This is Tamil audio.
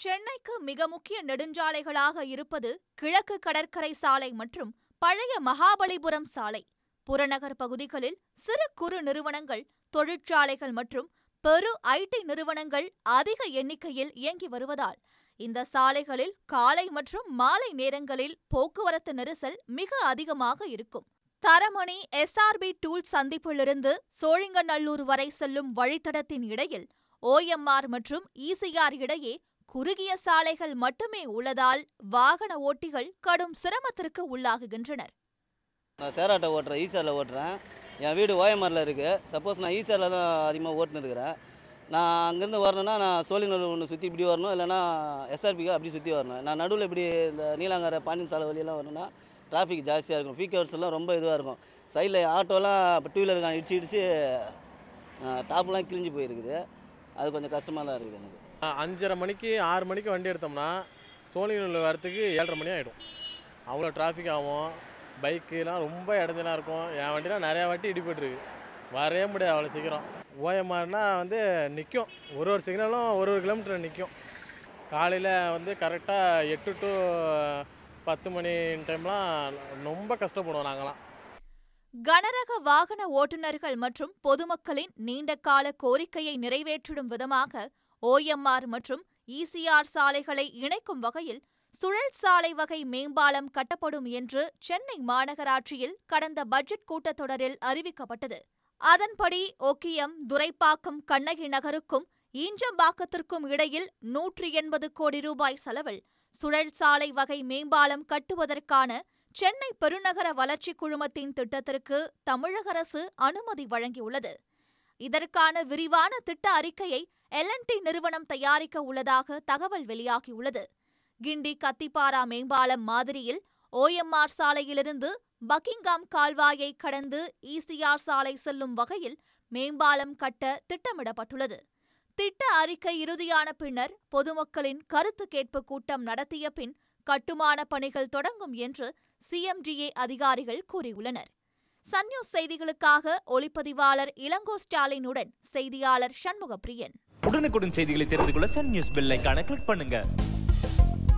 சென்னைக்கு மிக முக்கிய நெடுஞ்சாலைகளாக இருப்பது கிழக்கு கடற்கரை சாலை மற்றும் பழைய மகாபலிபுரம் சாலை புறநகர் பகுதிகளில் சிறு குறு நிறுவனங்கள் தொழிற்சாலைகள் மற்றும் பெரு ஐடி நிறுவனங்கள் அதிக எண்ணிக்கையில் இயங்கி வருவதால் இந்த சாலைகளில் காலை மற்றும் மாலை நேரங்களில் போக்குவரத்து நெரிசல் மிக அதிகமாக இருக்கும் தரமணி எஸ்ஆர்பி டூல் சந்திப்பிலிருந்து சோழிங்கநல்லூர் வரை செல்லும் வழித்தடத்தின் இடையில் ஓஎம்ஆர் மற்றும் இசிஆர் இடையே குறுகிய சாலைகள் மட்டுமே உள்ளதால் வாகன ஓட்டிகள் கடும் சிரமத்திற்கு உள்ளாகுகின்றனர் நான் சேராட்டை ஓட்டுறேன் ஈசாரில் ஓட்டுறேன் என் வீடு ஓயமரில் இருக்குது சப்போஸ் நான் ஈசாரில் தான் அதிகமாக ஓட்டுனுருக்கிறேன் நான் அங்கேருந்து வரணும்னா நான் சோழிநல்லூர் ஒன்று சுற்றி இப்படி வரணும் இல்லைனா எஸ்ஆர்பிக்கு அப்படி சுற்றி வரணும் நான் நடுவில் இப்படி இந்த நீலாங்கரை பாண்டியன் சாலை வழியெல்லாம் வரணும்னா டிராஃபிக் ஜாஸ்தியாக இருக்கும் பீக் ஹவர்ஸ்லாம் ரொம்ப இதுவாக இருக்கும் சைடில் ஆட்டோலாம் இப்போ டூ வீலர் இடிச்சு இடித்து டாப்லாம் கிழிஞ்சு போயிருக்குது அது கொஞ்சம் கஷ்டமாக தான் இருக்குது எனக்கு அஞ்சரை மணிக்கு ஆறு மணிக்கு வண்டி எடுத்தோம்னா சோழிங்கநல்லூர் வரத்துக்கு ஏழரை மணி ஆகிடும் அவ்வளோ டிராஃபிக் ஆகும் பைக்குலாம் ரொம்ப இடஞ்சலாக இருக்கும் என் வண்டிலாம் நிறையா வாட்டி இடிபட்டுருக்கு வரவே முடியாது அவ்வளோ சீக்கிரம் ஓஎம்ஆர்னா வந்து நிற்கும் ஒரு ஒரு சிக்னலும் ஒரு ஒரு கிலோமீட்டர் நிற்கும் காலையில் வந்து கரெக்டாக எட்டு டு பத்து மணி டைம்லாம் ரொம்ப கஷ்டப்படுவோம் நாங்களாம் கனரக வாகன ஓட்டுநர்கள் மற்றும் பொதுமக்களின் நீண்டகால கோரிக்கையை நிறைவேற்றிடும் விதமாக ஓஎம்ஆர் மற்றும் இசிஆர் சாலைகளை இணைக்கும் வகையில் சுழல் சாலை வகை மேம்பாலம் கட்டப்படும் என்று சென்னை மாநகராட்சியில் கடந்த பட்ஜெட் கூட்டத்தொடரில் அறிவிக்கப்பட்டது அதன்படி ஒக்கியம் துரைப்பாக்கம் கண்ணகி நகருக்கும் ஈஞ்சம்பாக்கத்திற்கும் இடையில் நூற்றி எண்பது கோடி ரூபாய் செலவில் சுழல் சாலை வகை மேம்பாலம் கட்டுவதற்கான சென்னை பெருநகர வளர்ச்சி குழுமத்தின் திட்டத்திற்கு தமிழக அரசு அனுமதி வழங்கியுள்ளது இதற்கான விரிவான திட்ட அறிக்கையை டி நிறுவனம் தயாரிக்க உள்ளதாக தகவல் வெளியாகியுள்ளது கிண்டி கத்திப்பாரா மேம்பாலம் மாதிரியில் ஓஎம்ஆர் சாலையிலிருந்து பக்கிங்காம் கால்வாயை கடந்து இசிஆர் சாலை செல்லும் வகையில் மேம்பாலம் கட்ட திட்டமிடப்பட்டுள்ளது திட்ட அறிக்கை இறுதியான பின்னர் பொதுமக்களின் கருத்து கேட்பு கூட்டம் நடத்திய பின் கட்டுமான பணிகள் தொடங்கும் என்று சிஎம்டிஏ அதிகாரிகள் கூறியுள்ளனர் நியூஸ் செய்திகளுக்காக ஒளிப்பதிவாளர் இளங்கோ ஸ்டாலினுடன் செய்தியாளர் சண்முகப்பிரியன் உடனுக்குடன் செய்திகளை தெரிந்து கொள்ள சன் நியூஸ் பெல்லைக்கான கிளிக் பண்ணுங்க